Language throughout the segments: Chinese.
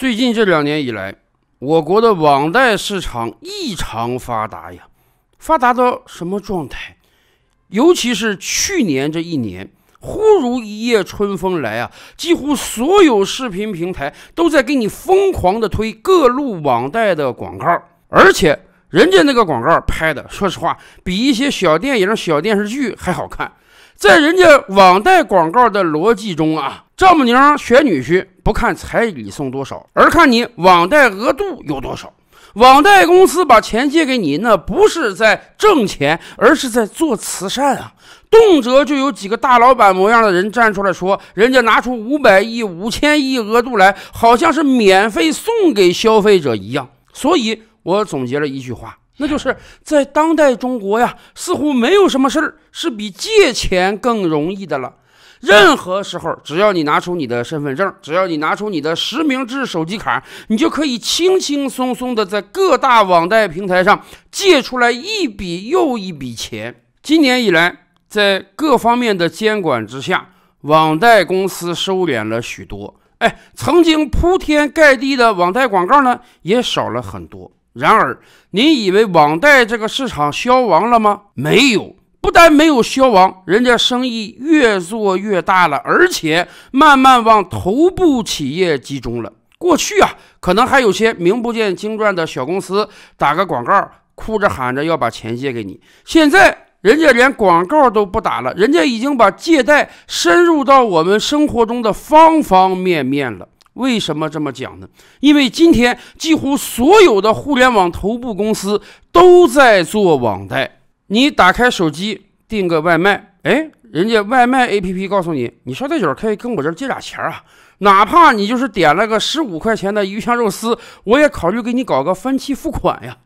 最近这两年以来，我国的网贷市场异常发达呀，发达到什么状态？尤其是去年这一年，忽如一夜春风来啊，几乎所有视频平台都在给你疯狂的推各路网贷的广告，而且人家那个广告拍的，说实话，比一些小电影、小电视剧还好看。在人家网贷广告的逻辑中啊。丈母娘选女婿不看彩礼送多少，而看你网贷额度有多少。网贷公司把钱借给你，那不是在挣钱，而是在做慈善啊！动辄就有几个大老板模样的人站出来说，人家拿出五百亿、五千亿额度来，好像是免费送给消费者一样。所以，我总结了一句话，那就是在当代中国呀，似乎没有什么事儿是比借钱更容易的了。任何时候，只要你拿出你的身份证，只要你拿出你的实名制手机卡，你就可以轻轻松松的在各大网贷平台上借出来一笔又一笔钱。今年以来，在各方面的监管之下，网贷公司收敛了许多。哎，曾经铺天盖地的网贷广告呢，也少了很多。然而，你以为网贷这个市场消亡了吗？没有。不但没有消亡，人家生意越做越大了，而且慢慢往头部企业集中了。过去啊，可能还有些名不见经传的小公司打个广告，哭着喊着要把钱借给你。现在人家连广告都不打了，人家已经把借贷深入到我们生活中的方方面面了。为什么这么讲呢？因为今天几乎所有的互联网头部公司都在做网贷。你打开手机订个外卖，哎，人家外卖 A P P 告诉你，你刷点酒可以跟我这儿借俩钱儿啊，哪怕你就是点了个十五块钱的鱼香肉丝，我也考虑给你搞个分期付款呀。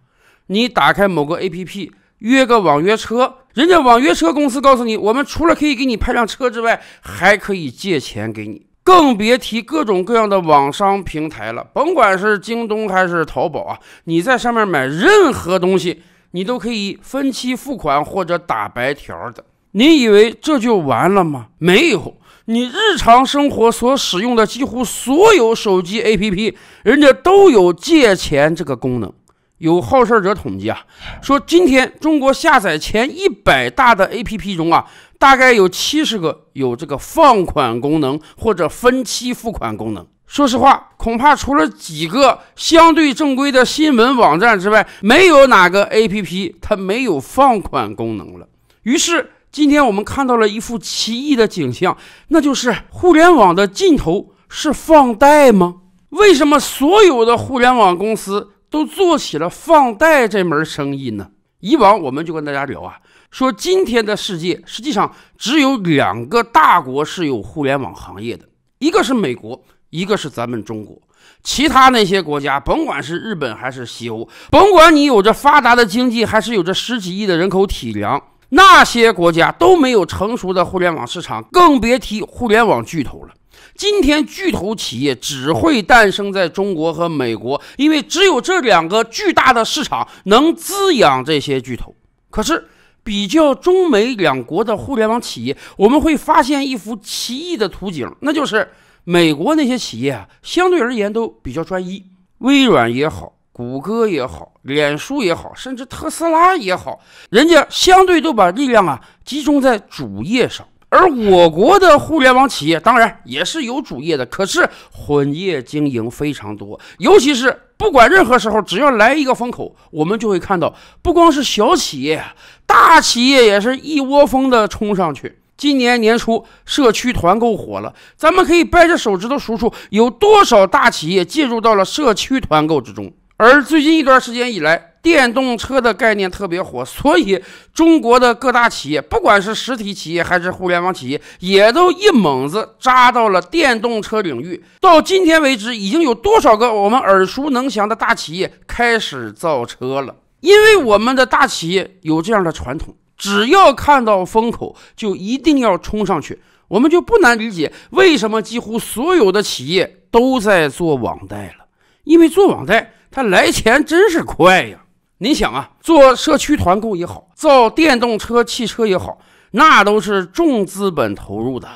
你打开某个 A P P 约个网约车，人家网约车公司告诉你，我们除了可以给你派辆车之外，还可以借钱给你，更别提各种各样的网商平台了，甭管是京东还是淘宝啊，你在上面买任何东西。你都可以分期付款或者打白条的，你以为这就完了吗？没有，你日常生活所使用的几乎所有手机 APP，人家都有借钱这个功能。有好事者统计啊，说今天中国下载前一百大的 APP 中啊，大概有七十个有这个放款功能或者分期付款功能。说实话，恐怕除了几个相对正规的新闻网站之外，没有哪个 A P P 它没有放款功能了。于是，今天我们看到了一幅奇异的景象，那就是互联网的尽头是放贷吗？为什么所有的互联网公司都做起了放贷这门生意呢？以往我们就跟大家聊啊，说今天的世界实际上只有两个大国是有互联网行业的，一个是美国。一个是咱们中国，其他那些国家，甭管是日本还是西欧，甭管你有着发达的经济，还是有着十几亿的人口体量，那些国家都没有成熟的互联网市场，更别提互联网巨头了。今天巨头企业只会诞生在中国和美国，因为只有这两个巨大的市场能滋养这些巨头。可是，比较中美两国的互联网企业，我们会发现一幅奇异的图景，那就是。美国那些企业啊，相对而言都比较专一，微软也好，谷歌也好，脸书也好，甚至特斯拉也好，人家相对都把力量啊集中在主业上。而我国的互联网企业，当然也是有主业的，可是混业经营非常多。尤其是不管任何时候，只要来一个风口，我们就会看到，不光是小企业，大企业也是一窝蜂的冲上去。今年年初，社区团购火了，咱们可以掰着手指头数数有多少大企业进入到了社区团购之中。而最近一段时间以来，电动车的概念特别火，所以中国的各大企业，不管是实体企业还是互联网企业，也都一猛子扎到了电动车领域。到今天为止，已经有多少个我们耳熟能详的大企业开始造车了？因为我们的大企业有这样的传统。只要看到风口，就一定要冲上去。我们就不难理解为什么几乎所有的企业都在做网贷了，因为做网贷，它来钱真是快呀！你想啊，做社区团购也好，造电动车、汽车也好，那都是重资本投入的，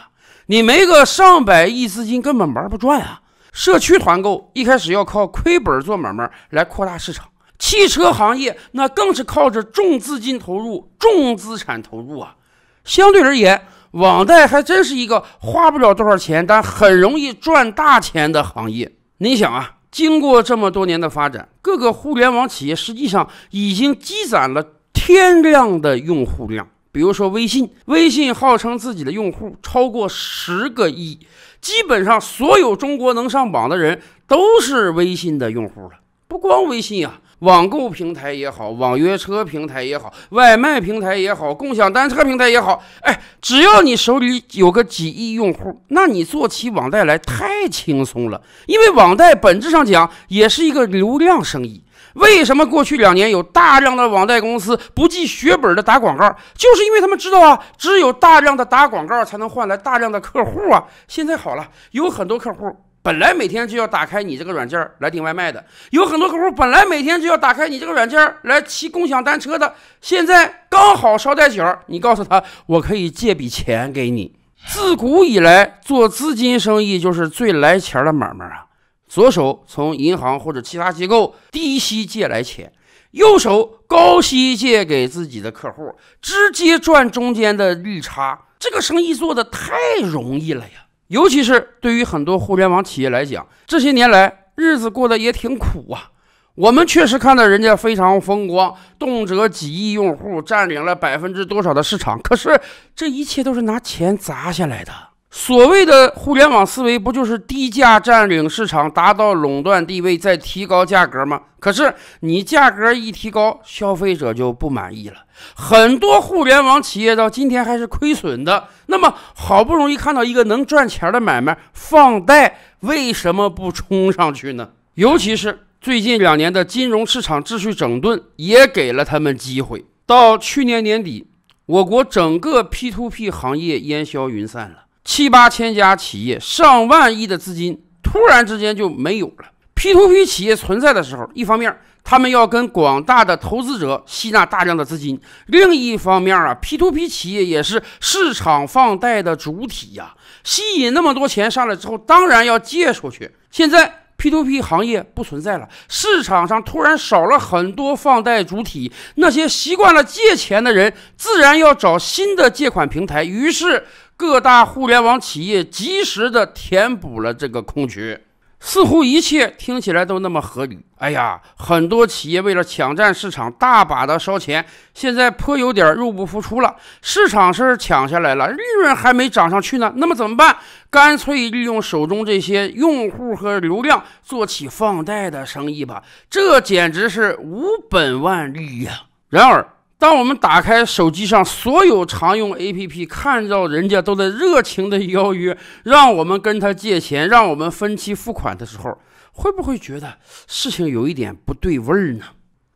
你没个上百亿资金根本玩不转啊！社区团购一开始要靠亏本做买卖来扩大市场。汽车行业那更是靠着重资金投入、重资产投入啊。相对而言，网贷还真是一个花不了多少钱，但很容易赚大钱的行业。你想啊，经过这么多年的发展，各个互联网企业实际上已经积攒了天量的用户量。比如说微信，微信号称自己的用户超过十个亿，基本上所有中国能上榜的人都是微信的用户了。不光微信啊。网购平台也好，网约车平台也好，外卖平台也好，共享单车平台也好，哎，只要你手里有个几亿用户，那你做起网贷来太轻松了。因为网贷本质上讲也是一个流量生意。为什么过去两年有大量的网贷公司不计血本的打广告？就是因为他们知道啊，只有大量的打广告才能换来大量的客户啊。现在好了，有很多客户。本来每天就要打开你这个软件儿来订外卖的，有很多客户本来每天就要打开你这个软件儿来骑共享单车的，现在刚好捎带脚儿。你告诉他，我可以借笔钱给你。自古以来，做资金生意就是最来钱的买卖啊！左手从银行或者其他机构低息借来钱，右手高息借给自己的客户，直接赚中间的利差。这个生意做的太容易了呀！尤其是对于很多互联网企业来讲，这些年来日子过得也挺苦啊。我们确实看到人家非常风光，动辄几亿用户，占领了百分之多少的市场。可是这一切都是拿钱砸下来的。所谓的互联网思维，不就是低价占领市场，达到垄断地位，再提高价格吗？可是你价格一提高，消费者就不满意了。很多互联网企业到今天还是亏损的。那么好不容易看到一个能赚钱的买卖，放贷为什么不冲上去呢？尤其是最近两年的金融市场秩序整顿，也给了他们机会。到去年年底，我国整个 P2P 行业烟消云散了。七八千家企业、上万亿的资金，突然之间就没有了。P to P 企业存在的时候，一方面他们要跟广大的投资者吸纳大量的资金，另一方面啊，P to P 企业也是市场放贷的主体呀。吸引那么多钱上来之后，当然要借出去。现在 P to P 行业不存在了，市场上突然少了很多放贷主体，那些习惯了借钱的人，自然要找新的借款平台，于是。各大互联网企业及时的填补了这个空缺，似乎一切听起来都那么合理。哎呀，很多企业为了抢占市场，大把的烧钱，现在颇有点入不敷出了。市场是抢下来了，利润还没涨上去呢。那么怎么办？干脆利用手中这些用户和流量做起放贷的生意吧，这简直是无本万利呀！然而，当我们打开手机上所有常用 APP，看到人家都在热情的邀约，让我们跟他借钱，让我们分期付款的时候，会不会觉得事情有一点不对味儿呢？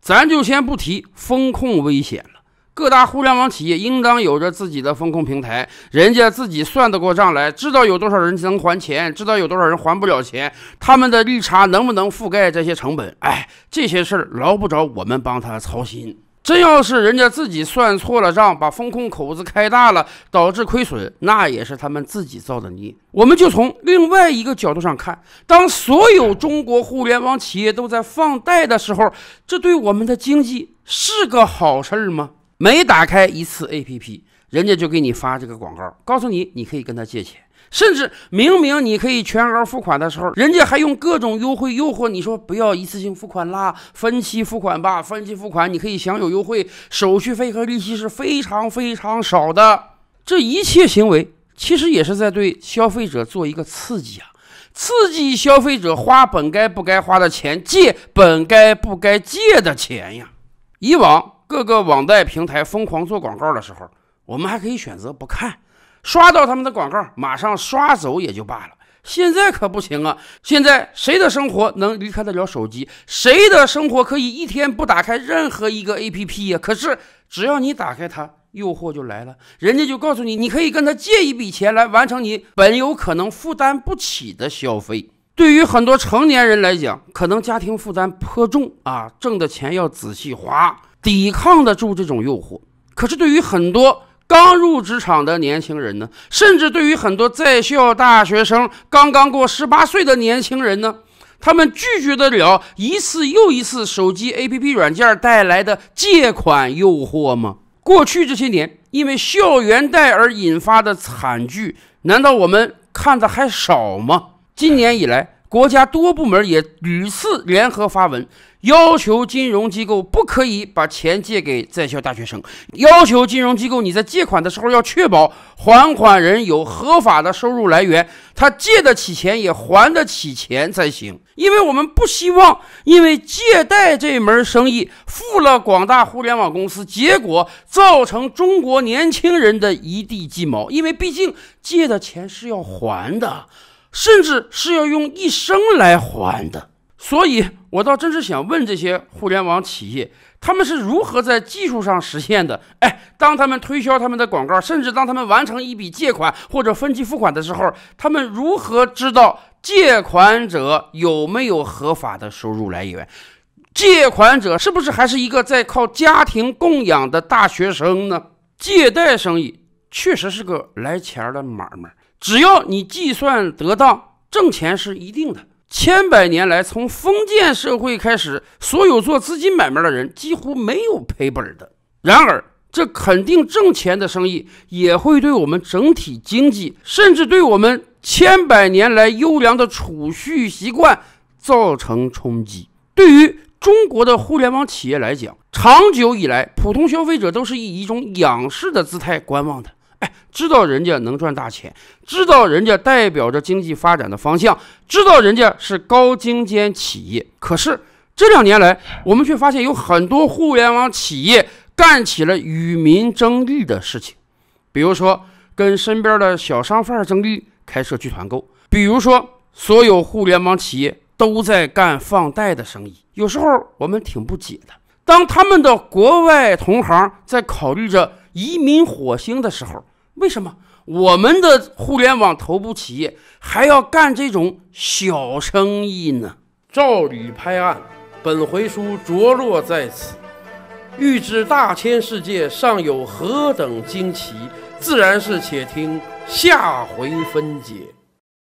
咱就先不提风控危险了。各大互联网企业应当有着自己的风控平台，人家自己算得过账来，知道有多少人能还钱，知道有多少人还不了钱，他们的利差能不能覆盖这些成本？哎，这些事儿捞不着我们帮他操心。真要是人家自己算错了账，把风控口子开大了，导致亏损，那也是他们自己造的孽。我们就从另外一个角度上看，当所有中国互联网企业都在放贷的时候，这对我们的经济是个好事儿吗？每打开一次 APP，人家就给你发这个广告，告诉你你可以跟他借钱。甚至明明你可以全额付款的时候，人家还用各种优惠诱惑你，说不要一次性付款啦，分期付款吧，分期付款你可以享有优惠，手续费和利息是非常非常少的。这一切行为其实也是在对消费者做一个刺激啊，刺激消费者花本该不该花的钱，借本该不该借的钱呀。以往各个网贷平台疯狂做广告的时候，我们还可以选择不看。刷到他们的广告，马上刷走也就罢了。现在可不行啊！现在谁的生活能离开得了手机？谁的生活可以一天不打开任何一个 APP 呀？可是只要你打开它，诱惑就来了。人家就告诉你，你可以跟他借一笔钱来完成你本有可能负担不起的消费。对于很多成年人来讲，可能家庭负担颇重啊，挣的钱要仔细花，抵抗得住这种诱惑。可是对于很多……刚入职场的年轻人呢，甚至对于很多在校大学生、刚刚过十八岁的年轻人呢，他们拒绝得了一次又一次手机 APP 软件带来的借款诱惑吗？过去这些年，因为校园贷而引发的惨剧，难道我们看的还少吗？今年以来。国家多部门也屡次联合发文，要求金融机构不可以把钱借给在校大学生。要求金融机构你在借款的时候要确保还款人有合法的收入来源，他借得起钱也还得起钱才行。因为我们不希望因为借贷这门生意富了广大互联网公司，结果造成中国年轻人的一地鸡毛。因为毕竟借的钱是要还的。甚至是要用一生来还的，所以我倒真是想问这些互联网企业，他们是如何在技术上实现的？哎，当他们推销他们的广告，甚至当他们完成一笔借款或者分期付款的时候，他们如何知道借款者有没有合法的收入来源？借款者是不是还是一个在靠家庭供养的大学生呢？借贷生意确实是个来钱儿的买卖。只要你计算得当，挣钱是一定的。千百年来，从封建社会开始，所有做资金买卖的人几乎没有赔本的。然而，这肯定挣钱的生意也会对我们整体经济，甚至对我们千百年来优良的储蓄习惯造成冲击。对于中国的互联网企业来讲，长久以来，普通消费者都是以一种仰视的姿态观望的。哎，知道人家能赚大钱，知道人家代表着经济发展的方向，知道人家是高精尖企业。可是这两年来，我们却发现有很多互联网企业干起了与民争利的事情，比如说跟身边的小商贩争利，开社区团购；比如说所有互联网企业都在干放贷的生意。有时候我们挺不解的，当他们的国外同行在考虑着移民火星的时候，为什么我们的互联网头部企业还要干这种小生意呢？照例拍案，本回书着落在此。欲知大千世界尚有何等惊奇，自然是且听下回分解。